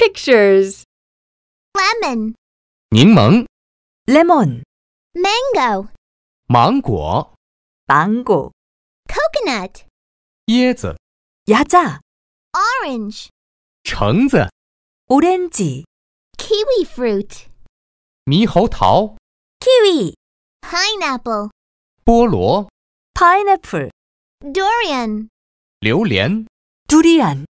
Pictures Lemon 柠檬 Lemon Mango 芒果 Mango Coconut 椰子 야자 Orange 橙子 Orange Kiwi fruit 猕猴桃 Kiwi Pineapple 菠萝 Pineapple Durian 榴莲 Durian